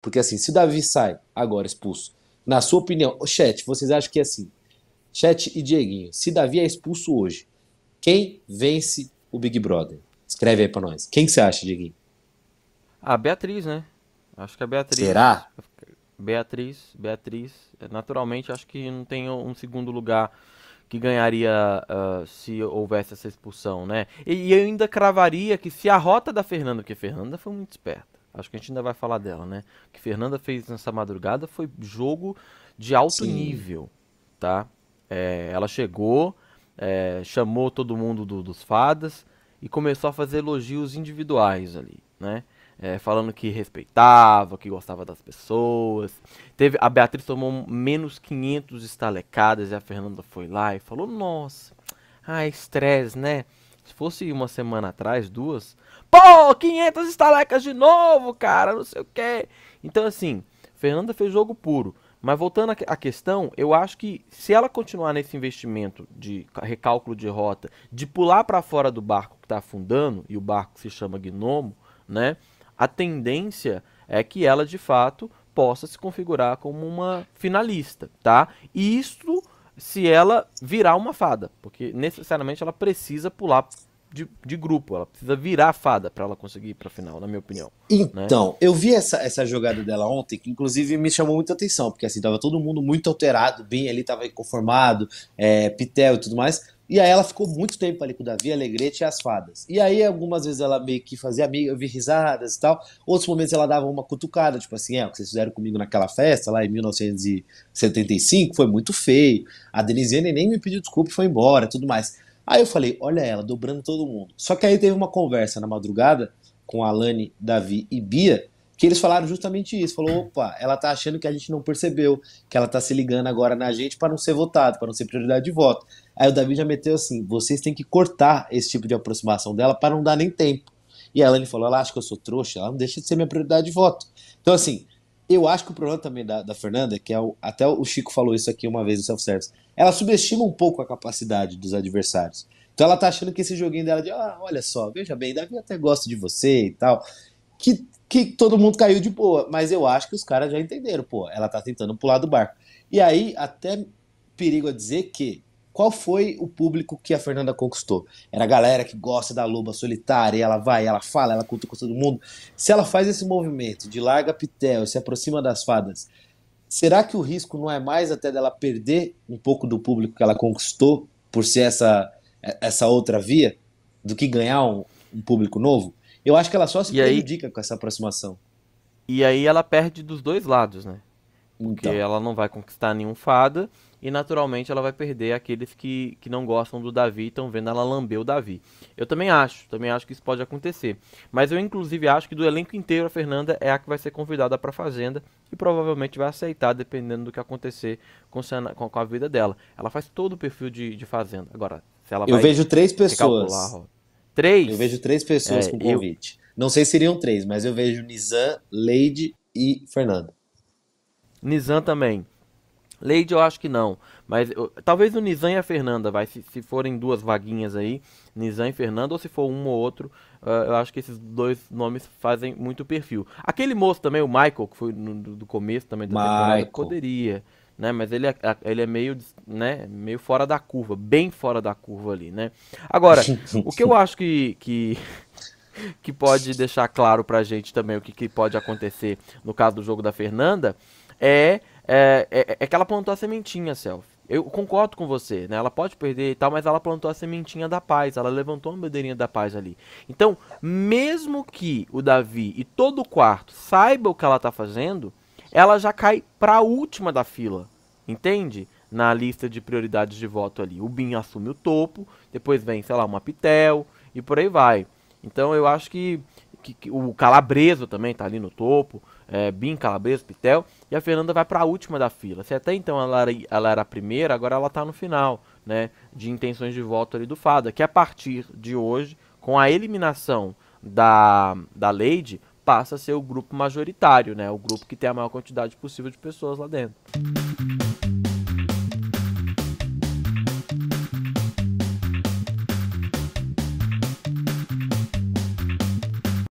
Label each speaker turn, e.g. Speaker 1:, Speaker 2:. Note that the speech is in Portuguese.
Speaker 1: Porque assim, se o Davi sai agora expulso, na sua opinião, chat, vocês acham que é assim? Chat e Dieguinho, se Davi é expulso hoje, quem vence o Big Brother? Escreve aí pra nós. Quem que você acha, Dieguinho?
Speaker 2: A Beatriz, né? Acho que a Beatriz. Será? Beatriz, Beatriz. Naturalmente, acho que não tem um segundo lugar que ganharia uh, se houvesse essa expulsão, né? E, e eu ainda cravaria que se a rota da Fernanda, porque Fernanda foi muito esperta Acho que a gente ainda vai falar dela, né? O que Fernanda fez nessa madrugada foi jogo de alto Sim. nível, tá? É, ela chegou, é, chamou todo mundo do, dos fadas e começou a fazer elogios individuais ali, né? É, falando que respeitava, que gostava das pessoas. Teve a Beatriz tomou menos 500 estalecadas e a Fernanda foi lá e falou: "Nossa, ah, estresse, né? Se fosse uma semana atrás, duas, pô, 500 estalecas de novo, cara, não sei o quê. Então, assim, Fernanda fez jogo puro. Mas voltando à questão, eu acho que se ela continuar nesse investimento de recálculo de rota, de pular para fora do barco que está afundando, e o barco se chama Gnomo, né? A tendência é que ela de fato possa se configurar como uma finalista, tá? E isso se ela virar uma fada, porque necessariamente ela precisa pular de, de grupo. Ela
Speaker 1: precisa virar a fada para ela conseguir ir final, na minha opinião. Né? Então, né? eu vi essa, essa jogada dela ontem, que inclusive me chamou muita atenção, porque assim, tava todo mundo muito alterado, bem ali, tava inconformado, é, Pitel e tudo mais. E aí ela ficou muito tempo ali com o Davi, Alegrete e as fadas. E aí, algumas vezes ela meio que fazia amiga, eu vi risadas e tal. Outros momentos ela dava uma cutucada, tipo assim, é, o que vocês fizeram comigo naquela festa lá em 1975 foi muito feio. A Denise nem me pediu desculpa e foi embora tudo mais. Aí eu falei, olha ela, dobrando todo mundo. Só que aí teve uma conversa na madrugada com a Alane, Davi e Bia, que eles falaram justamente isso. Falou, opa, ela tá achando que a gente não percebeu, que ela tá se ligando agora na gente para não ser votado, para não ser prioridade de voto. Aí o Davi já meteu assim, vocês têm que cortar esse tipo de aproximação dela para não dar nem tempo. E a Alane falou, ela acha que eu sou trouxa, ela não deixa de ser minha prioridade de voto. Então assim, eu acho que o problema também da, da Fernanda, é que é o, até o Chico falou isso aqui uma vez no self-service, ela subestima um pouco a capacidade dos adversários. Então ela tá achando que esse joguinho dela de, ah, olha só, veja bem, Davi até gosta de você e tal, que, que todo mundo caiu de boa. Mas eu acho que os caras já entenderam, pô, ela tá tentando pular do barco. E aí, até perigo a dizer que qual foi o público que a Fernanda conquistou? Era a galera que gosta da loba solitária, ela vai, ela fala, ela conta com todo mundo. Se ela faz esse movimento de larga pitel, se aproxima das fadas, será que o risco não é mais até dela perder um pouco do público que ela conquistou por ser essa, essa outra via do que ganhar um, um público novo? Eu acho que ela só se prejudica aí, com essa aproximação. E
Speaker 2: aí ela perde dos dois lados, né? Porque então. ela não vai conquistar nenhum fada e naturalmente ela vai perder aqueles que, que não gostam do Davi e estão vendo ela lamber o Davi. Eu também acho, também acho que isso pode acontecer. Mas eu inclusive acho que do elenco inteiro a Fernanda é a que vai ser convidada para Fazenda e provavelmente vai aceitar dependendo do que acontecer com, com a vida dela. Ela faz todo o perfil de, de Fazenda. Agora, se ela Eu vejo três pessoas.
Speaker 1: três? Eu vejo três pessoas é, com convite. Eu... Não sei se seriam três, mas eu vejo Nizam, Leide e Fernanda.
Speaker 2: Nizam também. Leide eu acho que não. Mas eu, talvez o Nizam e a Fernanda, vai. Se, se forem duas vaguinhas aí, Nizam e Fernanda, ou se for um ou outro, uh, eu acho que esses dois nomes fazem muito perfil. Aquele moço também, o Michael, que foi no, do, do começo também da Michael. temporada, poderia. Né, mas ele é, ele é meio, né, meio fora da curva, bem fora da curva ali, né? Agora, o que eu acho que, que, que pode deixar claro pra gente também o que, que pode acontecer no caso do jogo da Fernanda é é é, é, é, que ela plantou a sementinha, Self. Eu concordo com você, né? Ela pode perder e tal, mas ela plantou a sementinha da paz, ela levantou a bandeirinha da paz ali. Então, mesmo que o Davi e todo o quarto saiba o que ela tá fazendo, ela já cai pra última da fila, entende? Na lista de prioridades de voto ali. O Bin assume o topo, depois vem, sei lá, uma Pitel e por aí vai. Então, eu acho que que, que, o Calabreso também tá ali no topo, é, Bim, Calabreso, Pitel, e a Fernanda vai para a última da fila. Se até então ela era, ela era a primeira, agora ela tá no final, né, de intenções de voto ali do Fada, que a partir de hoje, com a eliminação da, da Lady, passa a ser o grupo majoritário, né, o grupo que tem a maior quantidade possível de pessoas lá dentro.